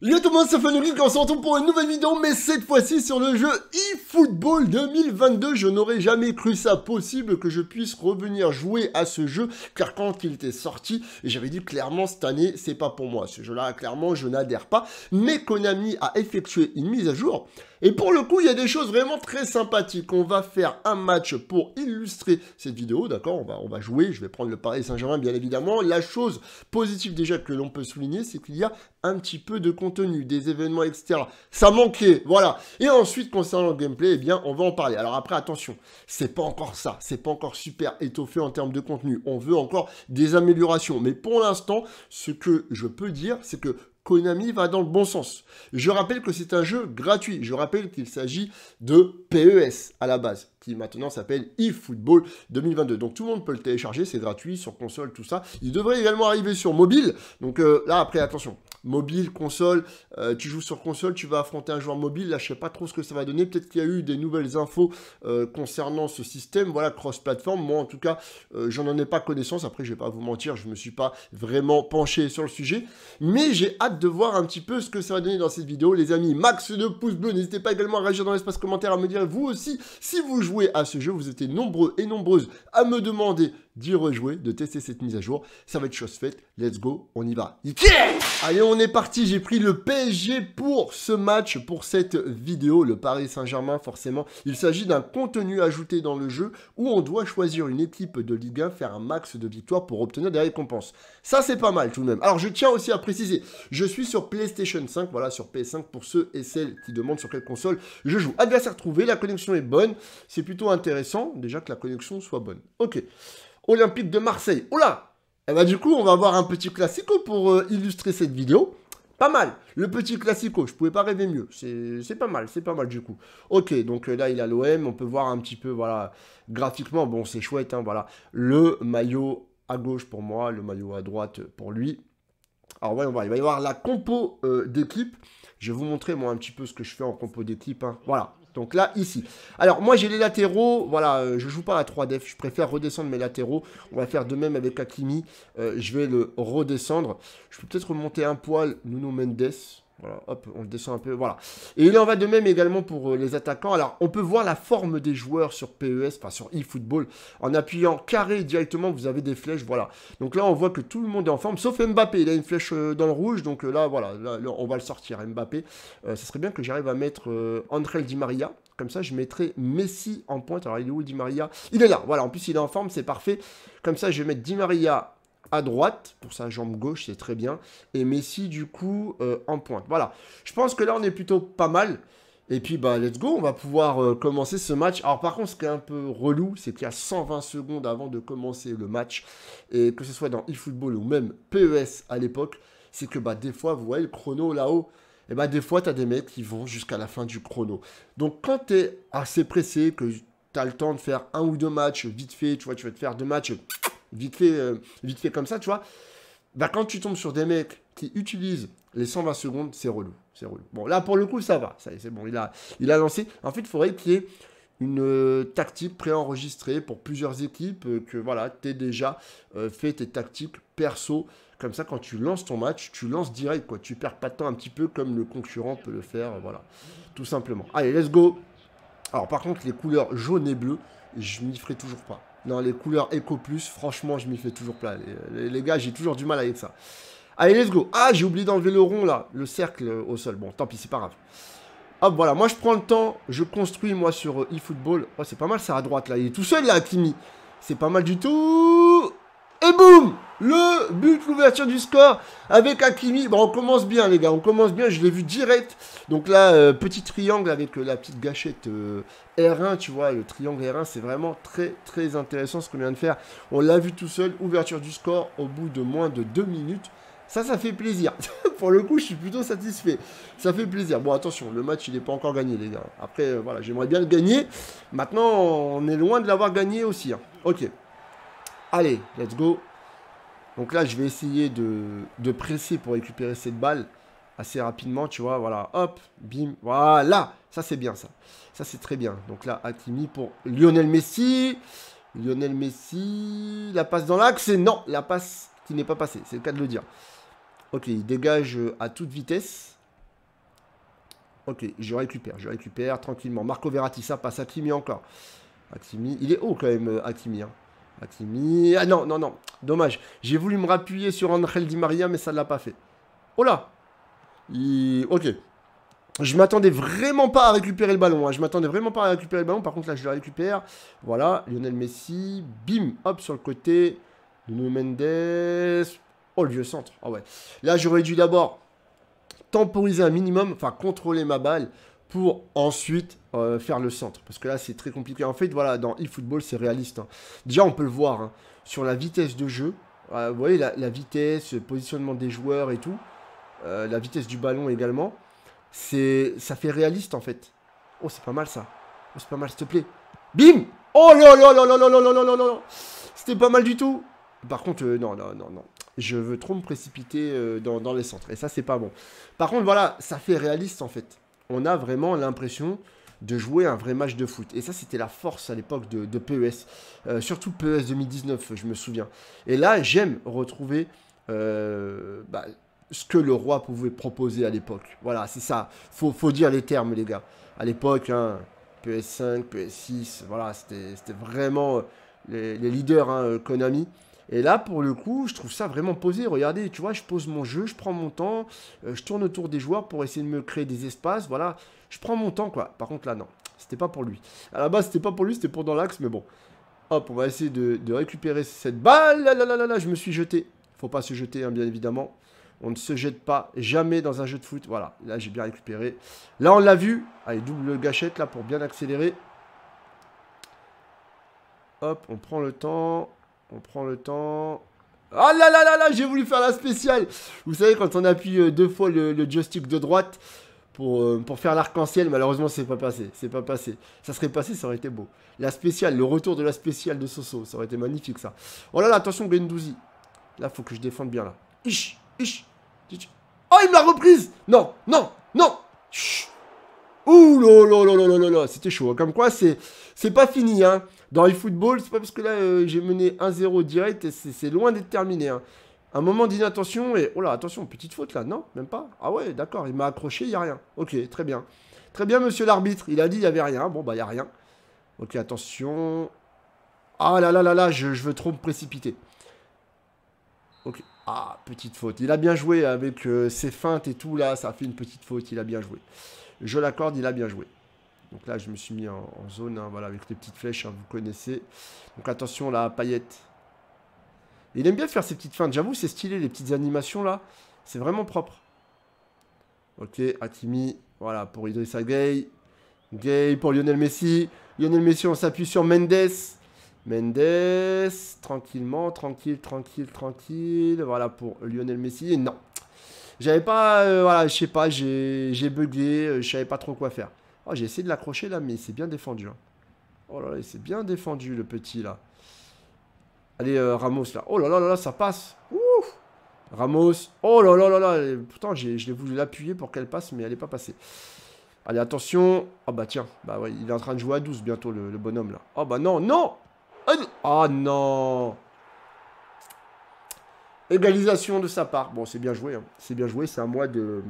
Yo tout le monde, c'est on se retrouve pour une nouvelle vidéo, mais cette fois-ci sur le jeu eFootball 2022. Je n'aurais jamais cru ça possible que je puisse revenir jouer à ce jeu, car quand il était sorti, j'avais dit clairement, cette année, c'est pas pour moi. Ce jeu-là, clairement, je n'adhère pas. Mais Konami a effectué une mise à jour et pour le coup, il y a des choses vraiment très sympathiques. On va faire un match pour illustrer cette vidéo, d'accord on va, jouer, je vais prendre le Paris Saint-Germain, bien évidemment. La chose positive déjà que l'on peut souligner, c'est qu'il y a un petit peu de contenu, des événements, etc. Ça manquait, voilà. Et ensuite, concernant le gameplay, eh bien, on va en parler. Alors après, attention, c'est pas encore ça, c'est pas encore super étoffé en termes de contenu. On veut encore des améliorations. Mais pour l'instant, ce que je peux dire, c'est que Konami va dans le bon sens. Je rappelle que c'est un jeu gratuit. Je rappelle qu'il s'agit de PES à la base, qui maintenant s'appelle eFootball 2022. Donc tout le monde peut le télécharger, c'est gratuit sur console, tout ça. Il devrait également arriver sur mobile. Donc euh, là, après, attention, mobile, console. Euh, tu joues sur console, tu vas affronter un joueur mobile. Là, je sais pas trop ce que ça va donner. Peut-être qu'il y a eu des nouvelles infos euh, concernant ce système. Voilà, cross-platform. Moi, en tout cas, je euh, j'en ai pas connaissance. Après, je vais pas vous mentir, je me suis pas vraiment penché sur le sujet. Mais j'ai hâte de voir un petit peu ce que ça va donner dans cette vidéo, les amis. Max de pouces bleus. N'hésitez pas également à réagir dans l'espace commentaire, à me dire vous aussi si vous jouez à ce jeu. Vous étiez nombreux et nombreuses à me demander d'y rejouer, de tester cette mise à jour. Ça va être chose faite. Let's go, on y va. Allez, on est parti. J'ai pris le PSG pour ce match, pour cette vidéo. Le Paris Saint-Germain, forcément. Il s'agit d'un contenu ajouté dans le jeu où on doit choisir une équipe de Ligue 1, faire un max de victoires pour obtenir des récompenses. Ça, c'est pas mal tout de même. Alors, je tiens aussi à préciser, je suis sur PlayStation 5, voilà, sur PS5 pour ceux et celles qui demandent sur quelle console je joue. Adversaire trouvé, la connexion est bonne. C'est plutôt intéressant, déjà que la connexion soit bonne. Ok. Olympique de Marseille. Oula oh Et eh bah ben, du coup, on va avoir un petit classico pour euh, illustrer cette vidéo. Pas mal, le petit classico, je pouvais pas rêver mieux, c'est pas mal, c'est pas mal du coup. Ok, donc euh, là il a l'OM, on peut voir un petit peu, voilà, graphiquement, bon c'est chouette, hein, voilà. Le maillot à gauche pour moi, le maillot à droite pour lui. Alors voyons voir, il va y avoir la compo euh, d'équipe. Je vais vous montrer moi un petit peu ce que je fais en compo d'équipe, hein. voilà. Donc là, ici. Alors, moi, j'ai les latéraux. Voilà, je euh, je joue pas à 3 df Je préfère redescendre mes latéraux. On va faire de même avec Akimi. Euh, je vais le redescendre. Je peux peut-être remonter un poil Nuno Mendes. Voilà, hop, on le descend un peu, voilà. Et il en va de même également pour euh, les attaquants. Alors, on peut voir la forme des joueurs sur PES, enfin sur eFootball. En appuyant carré directement, vous avez des flèches, voilà. Donc là, on voit que tout le monde est en forme, sauf Mbappé. Il a une flèche euh, dans le rouge, donc euh, là, voilà, on va le sortir, Mbappé. ce ça serait bien que j'arrive à mettre André Di Maria. Comme ça, je mettrai Messi en pointe. Alors, il est où Di Maria Il est là, voilà. En plus, il est en forme, c'est parfait. Comme ça, je vais mettre Di Maria à droite, pour sa jambe gauche, c'est très bien. Et Messi, du coup, euh, en pointe. Voilà, je pense que là, on est plutôt pas mal. Et puis, bah, let's go, on va pouvoir euh, commencer ce match. Alors, par contre, ce qui est un peu relou, c'est qu'il y a 120 secondes avant de commencer le match. Et que ce soit dans eFootball ou même PES à l'époque, c'est que bah, des fois, vous voyez le chrono là-haut. Et bah, des fois, tu as des mecs qui vont jusqu'à la fin du chrono. Donc, quand tu es assez pressé, que tu as le temps de faire un ou deux matchs vite fait, tu vois, tu vas te faire deux matchs vite fait, euh, vite fait comme ça, tu vois. Bah, quand tu tombes sur des mecs qui utilisent les 120 secondes, c'est relou. C'est relou. Bon, là, pour le coup, ça va. Ça c'est bon. Il a, il a lancé. En fait, il faudrait qu'il y ait une euh, tactique préenregistrée pour plusieurs équipes, euh, que voilà, tu déjà fait tes tactiques perso. Comme ça, quand tu lances ton match, tu lances direct, quoi. Tu perds pas de temps un petit peu comme le concurrent peut le faire, voilà. Tout simplement. Allez, let's go. Alors, par contre, les couleurs jaune et bleu, je m'y ferai toujours pas. Dans les couleurs Eco Plus, franchement, je m'y fais toujours plat. Les, gars, j'ai toujours du mal à être, ça. Allez, let's go. Ah, j'ai oublié d'enlever le rond, là. Le cercle au sol. Bon, tant pis, c'est pas grave. Hop, voilà. Moi, je prends le temps. Je construis, moi, sur euh, eFootball. Oh, c'est pas mal, ça, à droite, là. Il est tout seul, là, Kimi. C'est pas mal du tout. Et boum Le but, l'ouverture du score avec Hakimi. Bon, on commence bien, les gars. On commence bien. Je l'ai vu direct. Donc là, euh, petit triangle avec euh, la petite gâchette euh, R1, tu vois. Le triangle R1, c'est vraiment très, très intéressant ce qu'on vient de faire. On l'a vu tout seul. Ouverture du score au bout de moins de deux minutes. Ça, ça fait plaisir. Pour le coup, je suis plutôt satisfait. Ça fait plaisir. Bon, attention, le match, il n'est pas encore gagné, les gars. Après, voilà, j'aimerais bien le gagner. Maintenant, on est loin de l'avoir gagné aussi. Hein. Ok. Allez, let's go. Donc là, je vais essayer de, presser pour récupérer cette balle assez rapidement, tu vois, voilà, hop, bim, voilà, ça c'est bien ça, ça c'est très bien, donc là, Hakimi pour Lionel Messi, Lionel Messi, la passe dans l'axe, non, la passe qui n'est pas passée, c'est le cas de le dire, ok, il dégage euh, à toute vitesse, ok, je récupère, je récupère tranquillement, Marco Verratti, ça passe, à Hakimi encore, Hakimi, il est haut quand même, euh, Hakimi, hein. Ah non, non, non. Dommage. J'ai voulu me rappuyer sur Angel Di Maria, mais ça ne l'a pas fait. Oh là Ok. Je m'attendais vraiment pas à récupérer le ballon. Hein. Je m'attendais vraiment pas à récupérer le ballon. Par contre, là, je le récupère. Voilà, Lionel Messi. Bim, hop, sur le côté. Nuno Mendes. Oh, le vieux centre. Ah ouais. Là, j'aurais dû d'abord temporiser un minimum, enfin contrôler ma balle pour ensuite euh, faire le centre. Parce que là, c'est très compliqué. En fait, voilà, dans eFootball, c'est réaliste. Hein. Déjà, on peut le voir hein. sur la vitesse de jeu. Euh, vous voyez, la, vitesse, le positionnement des joueurs et tout. Euh, la vitesse du ballon également. C'est, Ça fait réaliste, en fait. Oh, c'est pas mal, ça. Oh, c'est pas mal, s'il te plaît. Bim Oh là là là là là là là là là C'était pas mal du tout. Par contre, non, non, non, non je veux trop me précipiter dans, les centres. Et ça, c'est pas bon. Par contre, voilà, ça fait réaliste en fait on a vraiment l'impression de jouer un vrai match de foot. Et ça, c'était la force à l'époque de, PES, euh, surtout PES 2019, je me souviens. Et là, j'aime retrouver euh, bah, ce que le roi pouvait proposer à l'époque. Voilà, c'est ça. Faut, dire les termes, les gars. À l'époque, hein, PS5, e PS6, e voilà, c'était vraiment euh, les, leaders, hein, Konami. Et là, pour le coup, je trouve ça vraiment posé. Regardez, tu vois, je pose mon jeu, je prends mon temps, euh, je tourne autour des joueurs pour essayer de me créer des espaces. Voilà, je prends mon temps, quoi. Par contre, là, non, c'était pas pour lui. À la base, c'était pas pour lui, c'était pour dans l'axe, mais bon. Hop, on va essayer de, récupérer cette balle. Là, là, là, là, là, je me suis jeté. Faut pas se jeter, hein, bien évidemment. On ne se jette pas jamais dans un jeu de foot. Voilà, là, j'ai bien récupéré. Là, on l'a vu. Allez, double gâchette, là, pour bien accélérer. Hop, on prend le temps. On prend le temps. Ah là là là là, j'ai voulu faire la spéciale Vous savez, quand on appuie euh, deux fois le, joystick de droite pour, euh, pour faire l'arc-en-ciel, malheureusement, c'est pas passé. C'est pas passé. Ça serait passé, ça aurait été beau. La spéciale, le retour de la spéciale de Soso, ça aurait été magnifique, ça. Oh là là, attention, Gendouzi Là, faut que je défende bien, là. Oh, il me l'a reprise Non, non, non Chut. Ouh là là là là là C'était chaud. Hein. Comme quoi, c'est pas fini, hein dans football, c'est pas parce que là euh, j'ai mené 1-0 direct, et c'est loin d'être terminé. Hein. Un moment d'inattention et oh là, attention, petite faute là, non, même pas. Ah ouais, d'accord, il m'a accroché, il n'y a rien. Ok, très bien. Très bien, monsieur l'arbitre, il a dit il n'y avait rien. Bon, bah, il n'y a rien. Ok, attention. Ah là là là là, je, veux trop me précipiter. Ok. Ah, petite faute. Il a bien joué avec euh, ses feintes et tout là, ça a fait une petite faute, il a bien joué. Je l'accorde, il a bien joué. Donc là, je me suis mis en, zone, hein, voilà, avec les petites flèches, hein, vous connaissez. Donc attention, la paillette. Il aime bien faire ses petites feintes, j'avoue, c'est stylé, les petites animations, là. C'est vraiment propre. Ok, Atimi, voilà, pour Idrissa Gay. Gay pour Lionel Messi. Lionel Messi, on s'appuie sur Mendes. Mendes, tranquillement, tranquille, tranquille, tranquille. Voilà pour Lionel Messi. Et non, j'avais pas, euh, voilà, je sais pas, j'ai bugué, euh, je savais pas trop quoi faire. Oh, j'ai essayé de l'accrocher là, mais c'est bien défendu. Hein. Oh là là, il s'est bien défendu, le petit là. Allez, euh, Ramos là. Oh là là là ça passe. Ramos. Oh là là là là. Pourtant, je l'ai voulu l'appuyer pour qu'elle passe, mais elle n'est pas passée. Allez, attention. Ah oh, bah tiens, bah ouais, il est en train de jouer à 12 bientôt, le, bonhomme là. Oh bah non, non Ah oh, non Égalisation de sa part. Bon, c'est bien joué. Hein. C'est bien joué, c'est un mois de.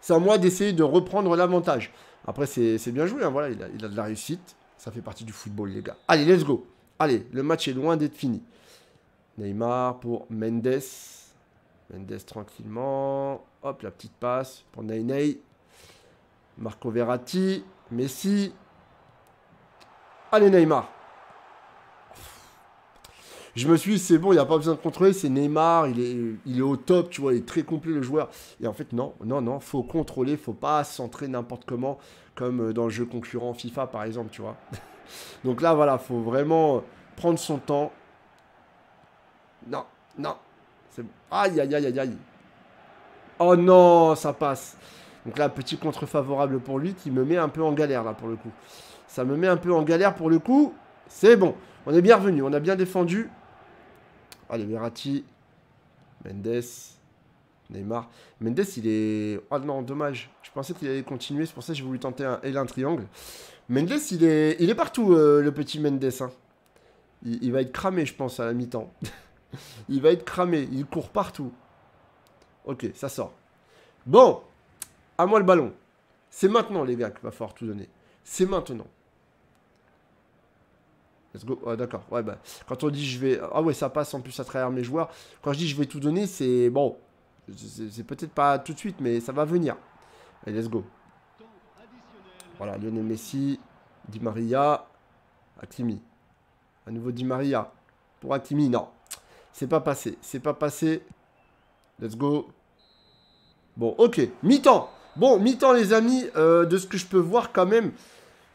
C'est à moi d'essayer de reprendre l'avantage. Après, c'est bien joué, hein, voilà, il a, de la réussite. Ça fait partie du football, les gars. Allez, let's go. Allez, le match est loin d'être fini. Neymar pour Mendes. Mendes tranquillement. Hop, la petite passe pour Ney Marco Verratti. Messi. Allez, Neymar je me suis dit, c'est bon, il n'y a pas besoin de contrôler, c'est Neymar, il est, il est au top, tu vois, il est très complet le joueur. Et en fait, non, non, non, faut contrôler, faut pas centrer n'importe comment, comme euh, dans le jeu concurrent FIFA par exemple, tu vois. Donc là, voilà, faut vraiment euh, prendre son temps. Non, non, c'est bon. Aïe, aïe, aïe, aïe, Oh non, ça passe. Donc là, petit contre-favorable pour lui qui me met un peu en galère là pour le coup. Ça me met un peu en galère pour le coup. C'est bon. On est bien revenu, on a bien défendu. Allez, ah, Verratti. Mendes. Neymar. Mendes, il est... Ah non, dommage. Je pensais qu'il allait continuer. C'est pour ça que j'ai voulu tenter un l triangle. Mendes, il est, il est partout, euh, le petit Mendes. Hein. Il, il, va être cramé, je pense, à la mi-temps. il va être cramé. Il court partout. Ok, ça sort. Bon, à moi le ballon. C'est maintenant, les gars, qu'il va falloir tout donner. C'est maintenant. Let's go. d'accord. Bah, quand on dit je vais. Ah ouais, ça passe en plus à travers mes joueurs. Quand je dis je vais tout donner, c'est. Bon. C'est peut-être pas tout de suite, mais ça va venir. Allez, let's go. Voilà, Lionel Messi, Di Maria, Hakimi. À nouveau Di Maria. Pour Hakimi, non. C'est pas passé. C'est pas passé. Let's go. Bon, ok. Mi-temps. Bon, mi-temps, les amis. Euh, de ce que je peux voir, quand même,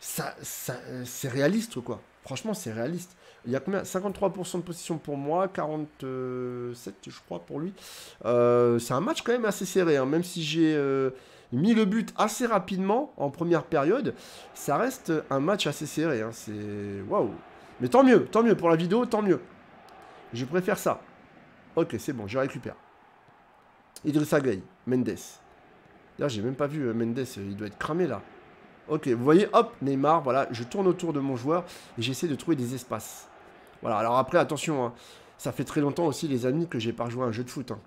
ça, euh, c'est réaliste, quoi. Franchement, c'est réaliste. Il y a combien 53% de possession pour moi, 47 je crois pour lui. Euh, c'est un match quand même assez serré, hein. même si j'ai euh, mis le but assez rapidement en première période, ça reste un match assez serré. Hein. C'est waouh. Mais tant mieux, tant mieux pour la vidéo, tant mieux. Je préfère ça. Ok, c'est bon, je récupère. Idrissa Gueye, Mendes. D'ailleurs, j'ai même pas vu euh, Mendes, il doit être cramé là. Ok, vous voyez, hop, Neymar, voilà, je tourne autour de mon joueur et j'essaie de trouver des espaces. Voilà, alors après, attention, hein, ça fait très longtemps aussi, les amis, que j'ai pas rejoué un jeu de foot. Hein.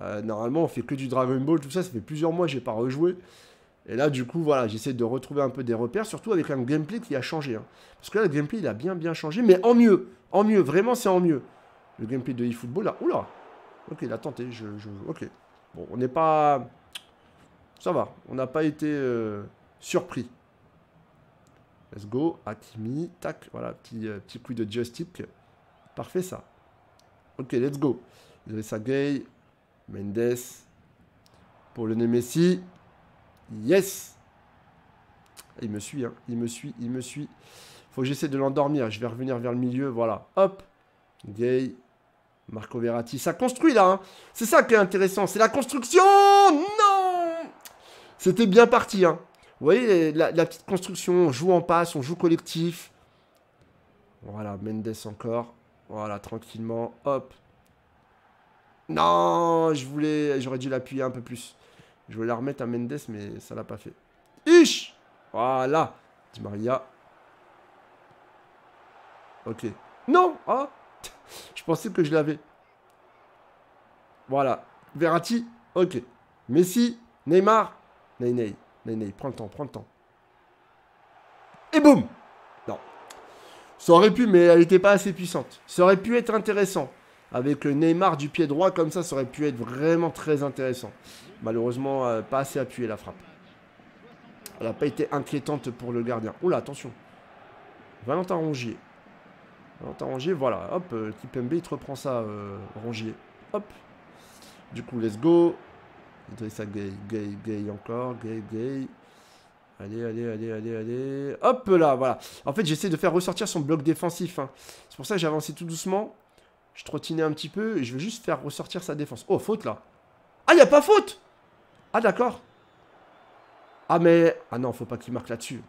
Euh, normalement, on fait que du Dragon Ball, tout ça, ça fait plusieurs mois que j'ai pas rejoué. Et là, du coup, voilà, j'essaie de retrouver un peu des repères, surtout avec un gameplay qui a changé. Hein. Parce que là, le gameplay, il a bien, bien changé, mais en mieux. En mieux, vraiment, c'est en mieux. Le gameplay de eFootball, là, oula. Ok, il a tenté, je, Ok. Bon, on n'est pas... Ça va, on n'a pas été... Euh, surpris. Let's go, Hakimi, tac, voilà, petit, euh, petit coup de joystick. Parfait ça. Ok, let's go. Vous avez ça. Gay. Mendes, pour le Messi. Yes Il me suit, hein. il me suit, il me suit. Faut que j'essaie de l'endormir, je vais revenir vers le milieu, voilà. Hop Gay. Marco Verratti, ça construit là, hein. C'est ça qui est intéressant, c'est la construction Non C'était bien parti, hein vous voyez la, petite construction, on joue en passe, on joue collectif. Voilà, Mendes encore. Voilà, tranquillement, hop. Non, je voulais, j'aurais dû l'appuyer un peu plus. Je voulais la remettre à Mendes, mais ça l'a pas fait. Iche. Voilà, Di Maria. Ok. Non Ah Je pensais que je l'avais. Voilà. Verratti Ok. Messi Neymar Ney Ney. Ney, prends le temps, prends le temps. Et boum Non. Ça aurait pu, mais elle n'était pas assez puissante. Ça aurait pu être intéressant. Avec Neymar du pied droit, comme ça, ça aurait pu être vraiment très intéressant. Malheureusement, euh, pas assez appuyé la frappe. Elle n'a pas été inquiétante pour le gardien. Oula, attention. Valentin Rongier. Valentin Rongier, voilà. Hop, euh, Kipembe, il te reprend ça, euh, Rongier. Hop. Du coup, let's go ça Gay, Gay, Gay encore, Gay, Gay. Allez, allez, allez, allez, allez. Hop là, voilà. En fait, j'essaie de faire ressortir son bloc défensif. Hein. C'est pour ça que j'ai avancé tout doucement. Je trottinais un petit peu et je veux juste faire ressortir sa défense. Oh, faute là. Ah, il a pas faute Ah, d'accord. Ah, mais... Ah non, faut pas qu'il marque là-dessus.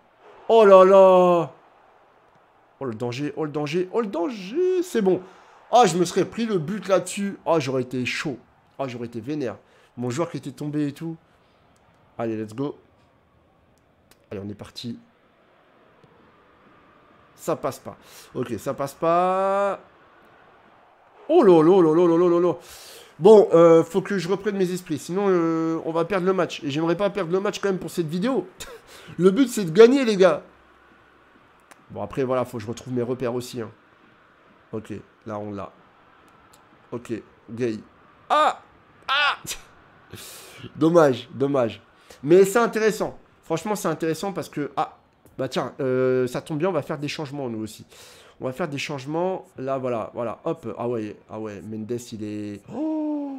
Oh là là Oh le danger, oh le danger, oh le danger C'est bon. Ah, je me serais pris le but là-dessus. Ah, j'aurais été chaud. Ah, j'aurais été vénère. Mon joueur qui était tombé et tout. Allez, let's go. Allez, on est parti. Ça passe pas. Ok, ça passe pas. Oh lolo, lolo, lolo, lolo. Bon, euh, faut que je reprenne mes esprits, sinon euh, on va perdre le match. Et j'aimerais pas perdre le match quand même pour cette vidéo. le but c'est de gagner les gars. Bon après voilà, faut que je retrouve mes repères aussi. Hein. Ok, là on l'a. Ok, gay. Ah Ah dommage, dommage. Mais c'est intéressant. Franchement, c'est intéressant parce que... Ah, bah tiens, euh, ça tombe bien, on va faire des changements, nous aussi. On va faire des changements. Là, voilà, voilà. Hop. Ah ouais, ah ouais. Mendes, il est... Oh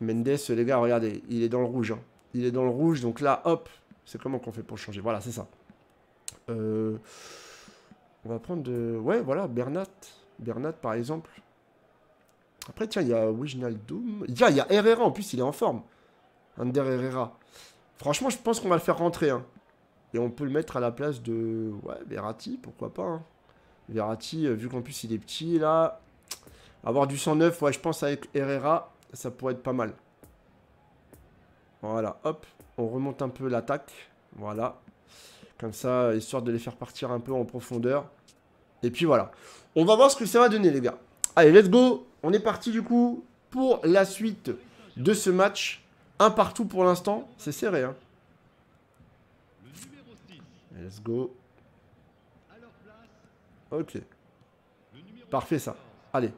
Mendes, les gars, regardez. Il est dans le rouge. Hein. Il est dans le rouge. Donc là, hop. C'est comment qu'on fait pour changer Voilà, c'est ça. Euh, on va prendre... De... Euh, ouais, voilà. Bernat. Bernat, par exemple. Après, tiens, il y a Original Doom. il y a Herrera en plus, il est en forme. Under Herrera. Franchement, je pense qu'on va le faire rentrer. Hein. Et on peut le mettre à la place de. Ouais, Verratti, pourquoi pas. Hein. Verratti, euh, vu qu'en plus il est petit, là. Avoir du 109, ouais, je pense avec Herrera, ça pourrait être pas mal. Voilà, hop. On remonte un peu l'attaque. Voilà. Comme ça, histoire de les faire partir un peu en profondeur. Et puis voilà. On va voir ce que ça va donner, les gars. Allez, let's go On est parti du coup pour la suite de ce match. Un partout pour l'instant, c'est serré. Hein. Let's go. Ok. Parfait ça. Allez.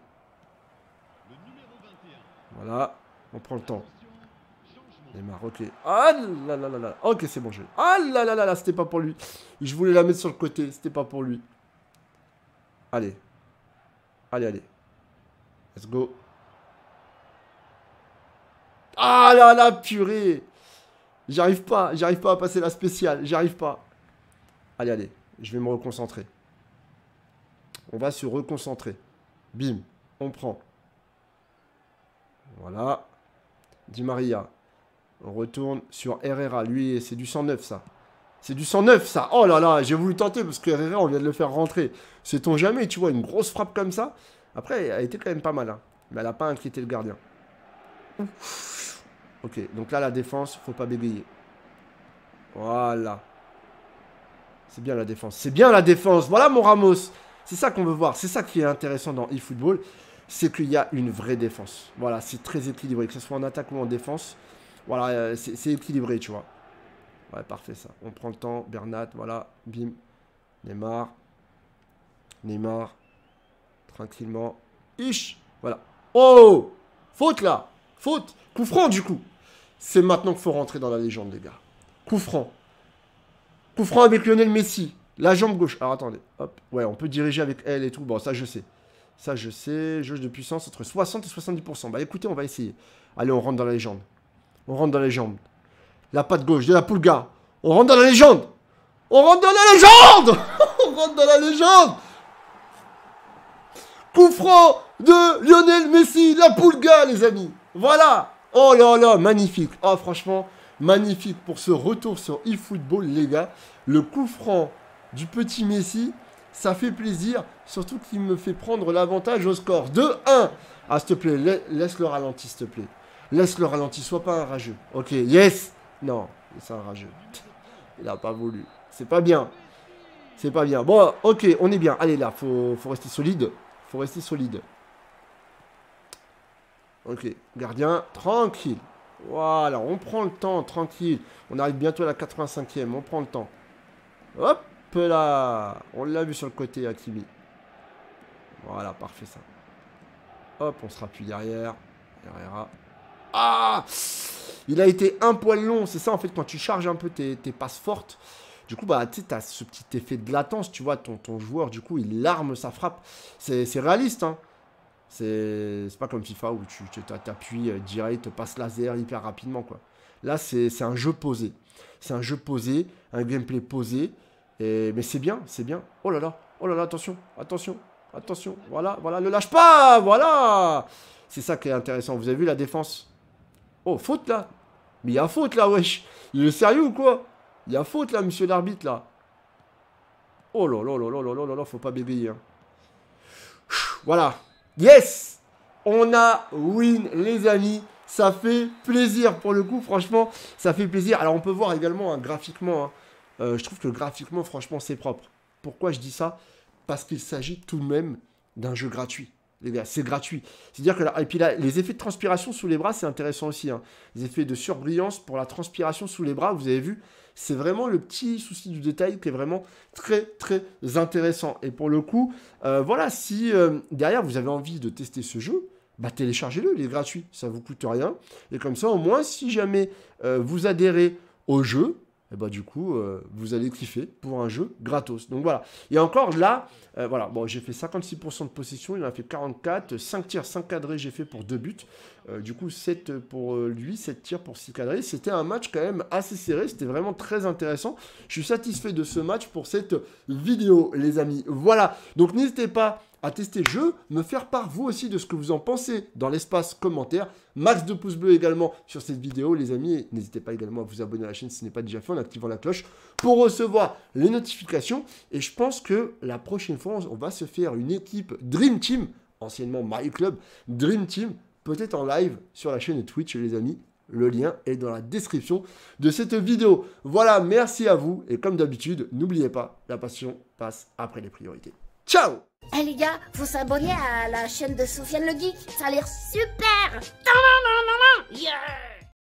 Voilà. On prend le temps. Neymar, ok. Ah là là là là. Ok, c'est bon, je Ah là là là là, c'était pas pour lui. Je voulais la mettre sur le côté, c'était pas pour lui. Allez. Allez, allez. Let's go. Ah là là, purée J'arrive pas, j'arrive pas à passer la spéciale, j'arrive pas. Allez, allez, je vais me reconcentrer. On va se reconcentrer. Bim, on prend. Voilà. Di Maria. On retourne sur Herrera. Lui, c'est du 109, ça. C'est du 109, ça. Oh là là, j'ai voulu tenter parce que Herrera, on vient de le faire rentrer. Sait-on jamais, tu vois, une grosse frappe comme ça après, elle était quand même pas mal, hein. mais elle n'a pas inquiété le gardien. Ok, donc là, la défense, faut pas bégayer. Voilà. C'est bien la défense. C'est bien la défense. Voilà mon Ramos. C'est ça qu'on veut voir. C'est ça qui est intéressant dans eFootball. C'est qu'il y a une vraie défense. Voilà, c'est très équilibré. Que ce soit en attaque ou en défense. Voilà, euh, c'est équilibré, tu vois. Ouais, parfait ça. On prend le temps. Bernat, voilà. Bim. Neymar. Neymar tranquillement. Ich Voilà. Oh Faute là Faute Coup franc du coup C'est maintenant qu'il faut rentrer dans la légende, les gars. Coup franc. Coup franc avec Lionel Messi. La jambe gauche. Alors attendez. Hop. Ouais, on peut diriger avec elle et tout. Bon, ça je sais. Ça je sais. Jauge de puissance entre 60 et 70%. Bah écoutez, on va essayer. Allez, on rentre dans la légende. On rentre dans la légende. La patte gauche de la poule gars On rentre dans la légende. On rentre dans la légende On rentre dans la légende Coup franc de Lionel Messi, la gars, les amis. Voilà. Oh là là, magnifique. Oh, franchement, magnifique pour ce retour sur eFootball, les gars. Le coup franc du petit Messi, ça fait plaisir. Surtout qu'il me fait prendre l'avantage au score. de 1 Ah, s'il te plaît, laisse le ralenti, s'il te plaît. Laisse le ralenti, sois pas un rageux. Ok, yes. Non, c'est un rageux. Il a pas voulu. C'est pas bien. C'est pas bien. Bon, ok, on est bien. Allez là, faut, faut rester solide rester solide. Ok, gardien, tranquille. Voilà, on prend le temps, tranquille. On arrive bientôt à la 85e, on prend le temps. Hop là On l'a vu sur le côté, Akimi. Voilà, parfait ça. Hop, on se rappuie derrière. Herrera. Ah Il a été un poil long, c'est ça en fait, quand tu charges un peu tes, tes passes fortes, du coup, bah, tu as ce petit effet de latence, tu vois, ton, ton joueur, du coup, il larme sa frappe. C'est réaliste, hein. C'est pas comme FIFA où tu t'appuies euh, direct, passe laser hyper rapidement, quoi. Là, c'est un jeu posé. C'est un jeu posé, un gameplay posé. mais c'est bien, c'est bien. Oh là là, oh là là, attention, attention, attention. Voilà, voilà, ne lâche pas, voilà. C'est ça qui est intéressant. Vous avez vu la défense Oh, faute là Mais il y a faute là, wesh Il est sérieux ou quoi il y a faute là, monsieur l'arbitre là. Oh là là là là là là là, faut pas bébé. Hein. Voilà. Yes On a win, les amis. Ça fait plaisir pour le coup, franchement, ça fait plaisir. Alors on peut voir également hein, graphiquement, hein. Euh, je trouve que graphiquement, franchement, c'est propre. Pourquoi je dis ça Parce qu'il s'agit tout de même d'un jeu gratuit les gars, c'est gratuit. C'est-à-dire que là, et puis là, les effets de transpiration sous les bras, c'est intéressant aussi. Hein. Les effets de surbrillance pour la transpiration sous les bras, vous avez vu, c'est vraiment le petit souci du détail qui est vraiment très très intéressant. Et pour le coup, euh, voilà, si euh, derrière vous avez envie de tester ce jeu, bah téléchargez-le, il est gratuit, ça vous coûte rien. Et comme ça, au moins, si jamais euh, vous adhérez au jeu, et eh bah ben, du coup, euh, vous allez kiffer pour un jeu gratos. Donc voilà. Et encore là, euh, voilà, bon, j'ai fait 56% de possession, il en a fait 44, 5 tirs, 5 cadrés, j'ai fait pour 2 buts. Euh, du coup, 7 pour lui, 7 tirs pour 6 cadrés. C'était un match quand même assez serré, c'était vraiment très intéressant. Je suis satisfait de ce match pour cette vidéo, les amis. Voilà. Donc n'hésitez pas à tester le jeu, me faire part vous aussi de ce que vous en pensez dans l'espace commentaire. Max de pouces bleus également sur cette vidéo, les amis. N'hésitez pas également à vous abonner à la chaîne si ce n'est pas déjà fait en activant la cloche pour recevoir les notifications. Et je pense que la prochaine fois, on va se faire une équipe Dream Team, anciennement My Club, Dream Team, peut-être en live sur la chaîne Twitch, les amis. Le lien est dans la description de cette vidéo. Voilà, merci à vous. Et comme d'habitude, n'oubliez pas, la passion passe après les priorités. Ciao eh les gars, faut s'abonner à la chaîne de Sofiane le Geek, ça a l'air super! Non, non, non, non, Yeah